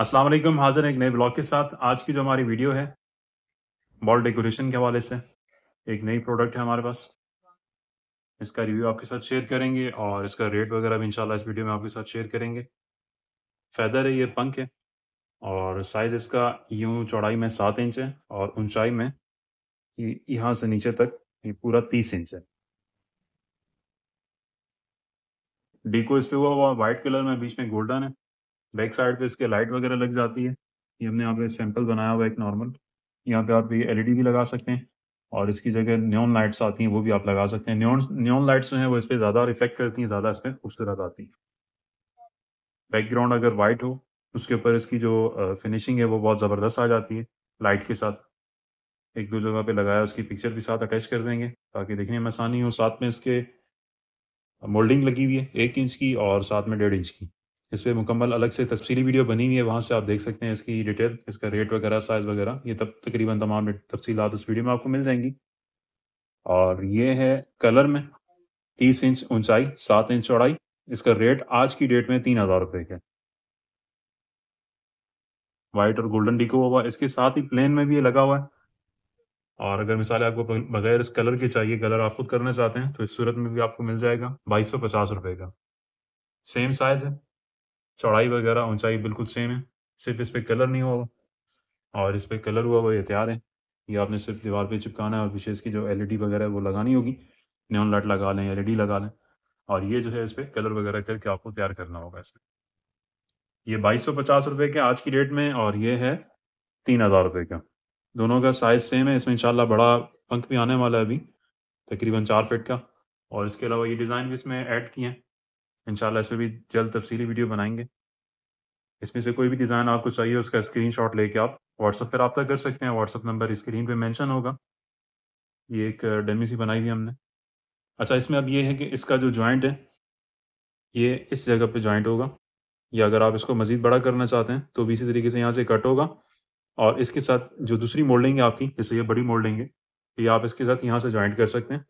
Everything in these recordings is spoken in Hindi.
अस्सलाम वालेकुम हाजिर एक नए ब्लॉग के साथ आज की जो हमारी वीडियो है बॉल डेकोरेशन के हवाले से एक नई प्रोडक्ट है हमारे पास इसका रिव्यू आपके साथ शेयर करेंगे और इसका रेट वगैरह भी इंशाल्लाह इस वीडियो में आपके साथ शेयर करेंगे फैदर है ये पंख है और साइज़ इसका यूँ चौड़ाई में सात इंच है और ऊंचाई में यहाँ से नीचे तक ये पूरा तीस इंच है डीको इस पर हुआ हुआ वाइट कलर में बीच में गोल्डन है बैक साइड पे इसके लाइट वगैरह लग जाती है ये हमने यहाँ पे सैंपल बनाया हुआ एक नॉर्मल यहाँ पे आप ये एलईडी भी लगा सकते हैं और इसकी जगह न्योन लाइट्स आती हैं वो भी आप लगा सकते हैं न्योन न्योन लाइट्स जो हैं वो इस पर ज़्यादा रिफ्लेक्ट करती हैं ज़्यादा इसमें खूबसूरत आती हैं बैकग्राउंड अगर वाइट हो उसके ऊपर इसकी जो फिनिशिंग है वो बहुत ज़बरदस्त आ जाती है लाइट के साथ एक दो जगह पे लगाया उसकी पिक्चर भी साथ अटैच कर देंगे ताकि देखने में आसानी हो साथ में इसके मोल्डिंग लगी हुई है एक इंच की और साथ में डेढ़ इंच की इस पर मुकम्मल अलग से तफसीली वीडियो बनी हुई है वहाँ से आप देख सकते हैं इसकी डिटेल इसका रेट वगैरह साइज़ वगैरह ये तब तकरीबन तमाम तफसीत उस वीडियो में आपको मिल जाएंगी और ये है कलर में तीस इंच ऊंचाई सात इंच चौड़ाई इसका रेट आज की डेट में तीन हज़ार रुपये का वाइट और गोल्डन डिको हुआ इसके साथ ही प्लेन में भी ये लगा हुआ है और अगर मिसाल आपको बगैर इस कलर के चाहिए कलर आप खुद करना चाहते हैं तो इस सूरत में भी आपको मिल जाएगा बाईस सौ पचास रुपये का सेम साइज़ है चौड़ाई वगैरह ऊंचाई बिल्कुल सेम है सिर्फ इस पर कलर नहीं हुआ और इस पर कलर हुआ हुआ तैयार है ये आपने सिर्फ दीवार पे चिपकाना है और पीछे इसकी जो एलईडी वगैरह है वो लगानी होगी न्यून लाइट लगा लें एलईडी लगा लें और ये जो है इस पर कलर वगैरह करके आपको तैयार करना होगा इसमें ये बाईस सौ पचास के आज की डेट में और ये है तीन हज़ार रुपये का दोनों का साइज़ सेम है इसमें इंशाल्लाह बड़ा पंख भी आने वाला है अभी तकरीबन चार फिट का और इसके अलावा ये डिज़ाइन भी इसमें ऐड किए हैं इन इस पर भी जल्द तफसीली वीडियो बनाएंगे इसमें से कोई भी डिज़ाइन आपको चाहिए उसका स्क्रीन शॉट लेके आप व्हाट्सअप पर रब्ता कर सकते हैं व्हाट्सअप नंबर स्क्रीन पर मैंशन होगा ये एक डेमी सी बनाई हुई हमने अच्छा इसमें अब ये है कि इसका जो जॉइंट है ये इस जगह पे जॉइंट होगा या अगर आप इसको मज़ीद बड़ा करना चाहते हैं तो भी इसी तरीके से यहाँ से कट होगा और इसके साथ जो दूसरी मोल्डिंग है आपकी जैसे ये बड़ी मोल्डिंग है ये आप इसके साथ यहाँ से जॉइंट कर सकते हैं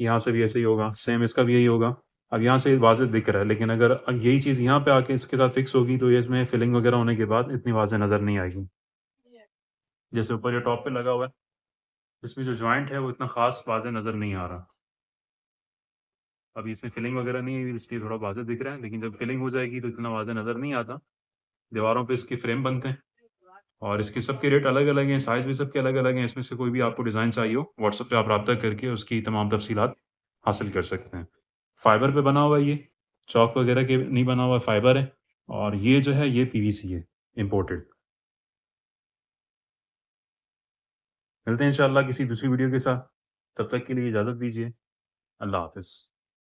यहाँ से भी ऐसे ही होगा सेम इसका भी यही होगा अब यहाँ से वाजे दिख रहा है लेकिन अगर यही चीज़ यहाँ पे आके इसके साथ फिक्स होगी तो ये इसमें फिलिंग वगैरह होने के बाद इतनी वाजे नज़र नहीं आएगी जैसे ऊपर ये टॉप पे लगा हुआ है इसमें जो ज्वाइंट है वो इतना खास वाजे नज़र नहीं आ रहा अभी इसमें फिलिंग वगैरह नहीं इसलिए थोड़ा वाजे दिख रहा है लेकिन जब फिलिंग हो जाएगी तो इतना वाजे नज़र नहीं आता दीवारों पर इसके फ्रेम बनते हैं और इसके सबके रेट अलग अलग हैं साइज़ भी सबके अलग अलग हैं इसमें से कोई भी आपको डिज़ाइन चाहिए हो व्हाट्सअप पर आप रब्ता करके उसकी तमाम तफसीत हासिल कर सकते हैं फाइबर पे बना हुआ ये चौक वगैरह के नहीं बना हुआ फाइबर है और ये जो है ये पीवीसी है इम्पोर्टेड मिलते हैं इंशाल्लाह किसी दूसरी वीडियो के साथ तब तक के लिए इजाज़त दीजिए अल्लाह हाफिज़